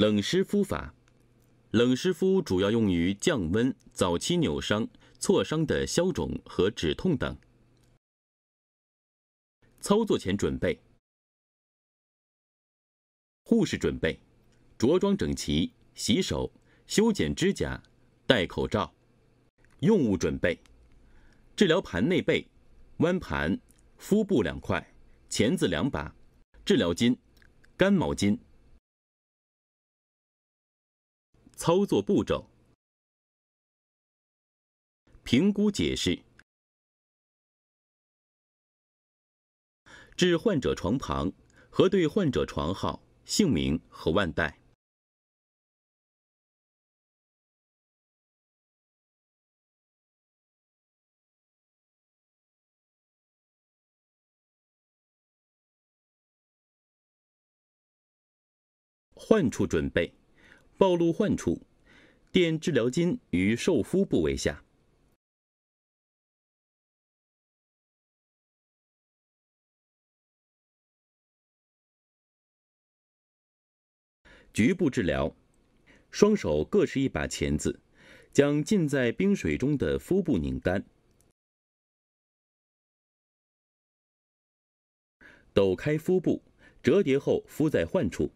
冷湿敷法，冷湿敷主要用于降温、早期扭伤、挫伤的消肿和止痛等。操作前准备：护士准备，着装整齐，洗手，修剪指甲，戴口罩。用物准备：治疗盘内背、弯盘、敷布两块、钳子两把、治疗巾、干毛巾。操作步骤：评估解释。至患者床旁，核对患者床号、姓名和腕带。换处准备。暴露患处，垫治疗巾于受敷部位下。局部治疗，双手各持一把钳子，将浸在冰水中的敷布拧干，抖开敷布，折叠后敷在患处。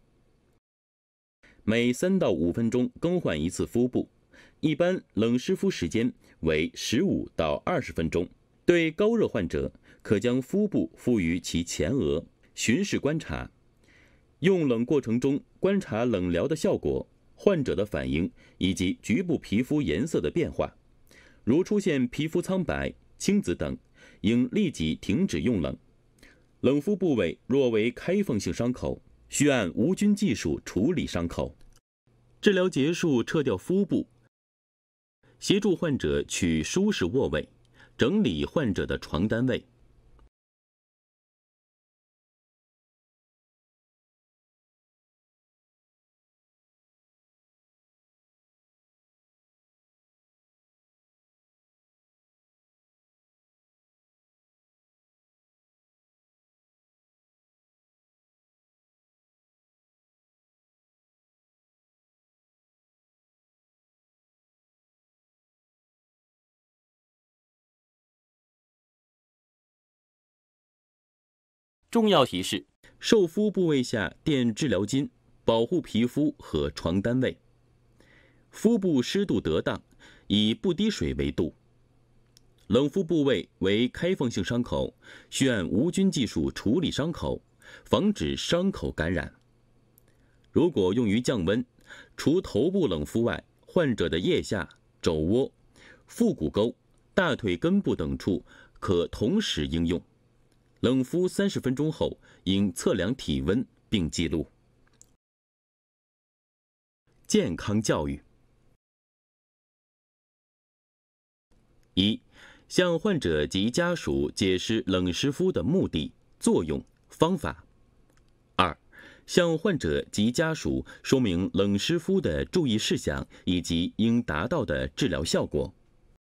每三到五分钟更换一次敷布，一般冷湿敷时间为十五到二十分钟。对高热患者，可将敷布敷于其前额，巡视观察。用冷过程中，观察冷疗的效果、患者的反应以及局部皮肤颜色的变化。如出现皮肤苍白、青紫等，应立即停止用冷。冷敷部位若为开放性伤口。需按无菌技术处理伤口，治疗结束，撤掉敷布，协助患者取舒适卧位，整理患者的床单位。重要提示：受敷部位下垫治疗巾，保护皮肤和床单位。敷部湿度得当，以不滴水为度。冷敷部位为开放性伤口，需按无菌技术处理伤口，防止伤口感染。如果用于降温，除头部冷敷外，患者的腋下、肘窝、腹股沟、大腿根部等处可同时应用。冷敷三十分钟后，应测量体温并记录。健康教育：一、向患者及家属解释冷湿敷的目的、作用、方法；二、向患者及家属说明冷湿敷的注意事项以及应达到的治疗效果。